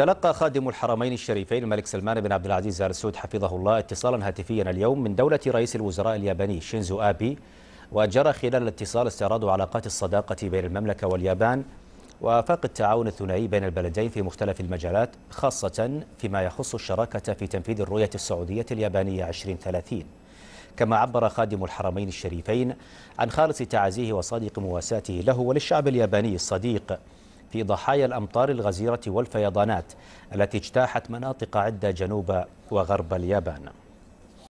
تلقى خادم الحرمين الشريفين الملك سلمان بن عبد العزيز ال سعود حفظه الله اتصالا هاتفيا اليوم من دولة رئيس الوزراء الياباني شينزو آبي وجرى خلال الاتصال استعراض علاقات الصداقة بين المملكة واليابان وآفاق التعاون الثنائي بين البلدين في مختلف المجالات خاصة فيما يخص الشراكة في تنفيذ الرؤية السعودية اليابانية 2030 كما عبر خادم الحرمين الشريفين عن خالص تعازيه وصادق مواساته له وللشعب الياباني الصديق في ضحايا الأمطار الغزيرة والفيضانات التي اجتاحت مناطق عدة جنوب وغرب اليابان